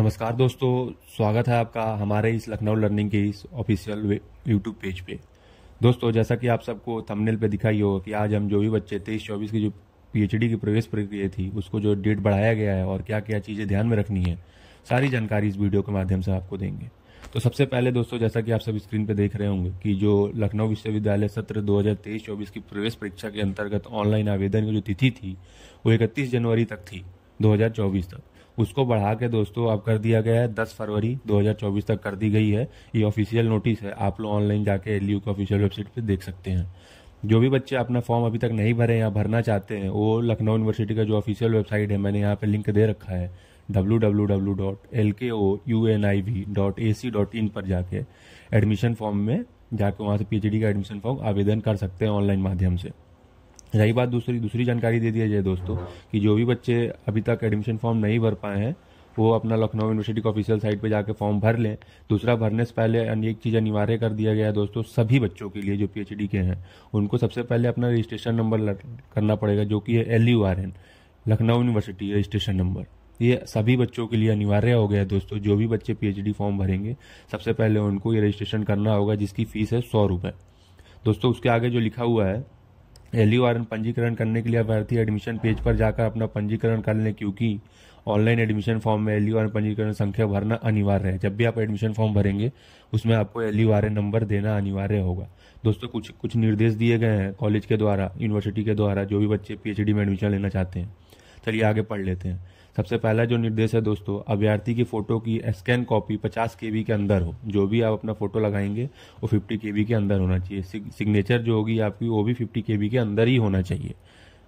नमस्कार दोस्तों स्वागत है आपका हमारे इस लखनऊ लर्निंग के इस ऑफिशियल यूट्यूब पेज पे दोस्तों जैसा कि आप सबको थंबनेल पे दिखाई होगा कि आज हम जो भी बच्चे तेईस चौबीस की जो पीएचडी की प्रवेश प्रक्रिया थी उसको जो डेट बढ़ाया गया है और क्या क्या चीज़ें ध्यान में रखनी है सारी जानकारी इस वीडियो के माध्यम से आपको देंगे तो सबसे पहले दोस्तों जैसा कि आप सब स्क्रीन पर देख रहे होंगे कि जो लखनऊ विश्वविद्यालय सत्र 2023-24 की प्रवेश परीक्षा के अंतर्गत ऑनलाइन आवेदन की जो तिथि थी वो इकतीस जनवरी तक थी 2024 तक उसको बढ़ा के दोस्तों अब कर दिया गया है दस फरवरी चौबीस तक कर दी गई है ये ऑफिशियल नोटिस है आप लोग ऑनलाइन जाके एल के ऑफिशियल वेबसाइट पर देख सकते हैं जो भी बच्चे अपना फॉर्म अभी तक नहीं भरे या भरना चाहते हैं वो लखनऊ यूनिवर्सिटी का जो ऑफिशियल वेबसाइट है मैंने यहाँ पर लिंक दे रखा है W W W dot L K O U N I V dot A C dot in पर जाके एडमिशन फॉर्म में जाके वहाँ से पीएचडी का एडमिशन फॉर्म आवेदन कर सकते हैं ऑनलाइन माध्यम से रही बात दूसरी दूसरी जानकारी दे दिया जाए दोस्तों कि जो भी बच्चे अभी तक एडमिशन फॉर्म नहीं भर पाए हैं वो अपना लखनऊ यूनिवर्सिटी के ऑफिशियल साइट पे जाकर फॉर्म भर लें दूसरा भरने से पहले अनेक चीज़ अनिवार्य कर दिया गया है दोस्तों सभी बच्चों के लिए जो पीएचडी के हैं उनको सबसे पहले अपना रजिस्ट्रेशन नंबर करना पड़ेगा जो कि है L U R N Lucknow university registration number ये सभी बच्चों के लिए अनिवार्य हो गया है दोस्तों जो भी बच्चे पी फॉर्म भरेंगे सबसे पहले उनको ये रजिस्ट्रेशन करना होगा जिसकी फीस है सौ रुपये दोस्तों उसके आगे जो लिखा हुआ है एल यू आर एन पंजीकरण करने के लिए अभ्यर्थी एडमिशन पेज पर जाकर अपना पंजीकरण कर लें क्योंकि ऑनलाइन एडमिशन फॉर्म में एल यू आर एन पंजीकरण संख्या भरना अनिवार्य है जब भी आप एडमिशन फॉर्म भरेंगे उसमें आपको L U R N number देना अनिवार्य होगा दोस्तों कुछ कुछ निर्देश दिए गए हैं कॉलेज के द्वारा यूनिवर्सिटी के द्वारा जो भी बच्चे पी एच डी में एडमिशन लेना चाहते हैं चलिए आगे पढ़ लेते हैं सबसे पहला जो निर्देश है दोस्तों अभ्यर्थी की फ़ोटो की स्कैन कॉपी 50 के के अंदर हो जो भी आप अपना फ़ोटो लगाएंगे वो 50 के के अंदर होना चाहिए सिग्नेचर जो होगी आपकी वो भी 50 के के अंदर ही होना चाहिए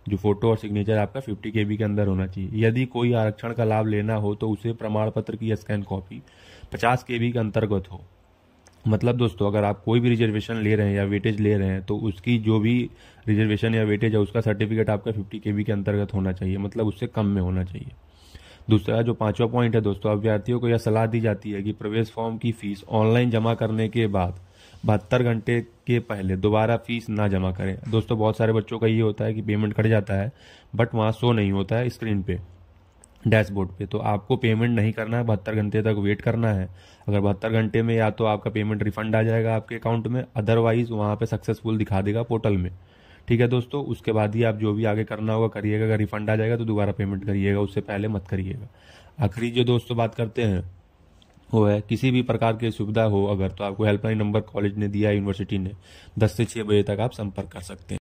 जो फोटो और सिग्नेचर आपका 50 के के अंदर होना चाहिए यदि कोई आरक्षण का लाभ लेना हो तो उसे प्रमाण पत्र की स्कैन कॉपी पचास के के अंतर्गत हो मतलब दोस्तों अगर आप कोई भी रिजर्वेशन ले रहे हैं या वेटेज ले रहे हैं तो उसकी जो भी रिजर्वेशन या वेटेज है उसका सर्टिफिकेट आपका फिफ्टी के के अंतर्गत होना चाहिए मतलब उससे कम में होना चाहिए दूसरा जो पांचवा पॉइंट है दोस्तों अभ्यर्थियों को यह सलाह दी जाती है कि प्रवेश फॉर्म की फ़ीस ऑनलाइन जमा करने के बाद बहत्तर घंटे के पहले दोबारा फीस ना जमा करें दोस्तों बहुत सारे बच्चों का ये होता है कि पेमेंट कट जाता है बट वहाँ शो नहीं होता है स्क्रीन पे डैशबोर्ड पे तो आपको पेमेंट नहीं करना है बहत्तर घंटे तक वेट करना है अगर बहत्तर घंटे में या तो आपका पेमेंट रिफंड आ जाएगा आपके अकाउंट में अदरवाइज वहाँ पे सक्सेसफुल दिखा देगा पोर्टल में ठीक है दोस्तों उसके बाद ही आप जो भी आगे करना होगा करिएगा अगर रिफंड आ जाएगा तो दोबारा पेमेंट करिएगा उससे पहले मत करिएगा आखिरी जो दोस्तों बात करते हैं वो है किसी भी प्रकार की सुविधा हो अगर तो आपको हेल्पलाइन नंबर कॉलेज ने दिया यूनिवर्सिटी ने दस से छः बजे तक आप संपर्क कर सकते हैं